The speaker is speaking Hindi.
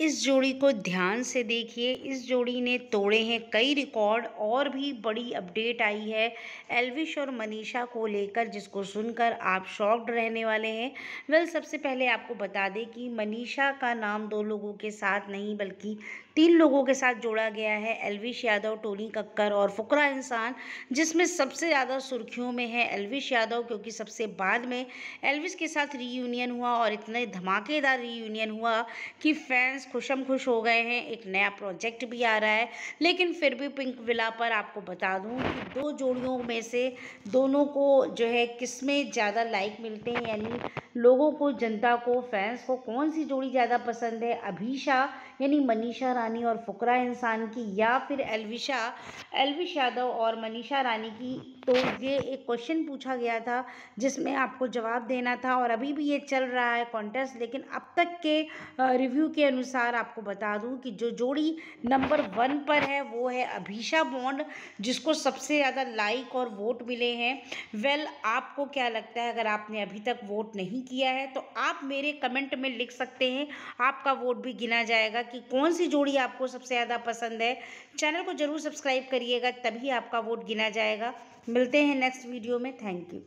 इस जोड़ी को ध्यान से देखिए इस जोड़ी ने तोड़े हैं कई रिकॉर्ड और भी बड़ी अपडेट आई है एलविश और मनीषा को लेकर जिसको सुनकर आप शॉक्ड रहने वाले हैं वेल सबसे पहले आपको बता दें कि मनीषा का नाम दो लोगों के साथ नहीं बल्कि तीन लोगों के साथ जोड़ा गया है एलविश यादव टोनी कक्कर और फुकरा इंसान जिसमें सबसे ज़्यादा सुर्खियों में है एलविश यादव क्योंकि सबसे बाद में एल्विश के साथ रीयूनियन हुआ और इतने धमाकेदार रीयूनियन हुआ कि फैंस फैंस खुशम खुश हो गए हैं एक नया प्रोजेक्ट भी आ रहा है लेकिन फिर भी पिंक विला पर आपको बता दूं कि दो जोड़ियों में से दोनों को जो है किस में ज़्यादा लाइक मिलते हैं यानी लोगों को जनता को फैंस को कौन सी जोड़ी ज़्यादा पसंद है अभिषा यानी मनीषा रानी और फुकरा इंसान की या फिर एलविशा एलविश यादव और मनीषा रानी की तो ये एक क्वेश्चन पूछा गया था जिसमें आपको जवाब देना था और अभी भी ये चल रहा है कॉन्टेस्ट लेकिन अब तक के रिव्यू के अनुसार आपको बता दूँ कि जो जोड़ी नंबर वन पर है वो है अभिषा बॉन्ड जिसको सबसे ज़्यादा लाइक और वोट मिले हैं वेल आपको क्या लगता है अगर आपने अभी तक वोट नहीं नहीं किया है तो आप मेरे कमेंट में लिख सकते हैं आपका वोट भी गिना जाएगा कि कौन सी जोड़ी आपको सबसे ज़्यादा पसंद है चैनल को ज़रूर सब्सक्राइब करिएगा तभी आपका वोट गिना जाएगा मिलते हैं नेक्स्ट वीडियो में थैंक यू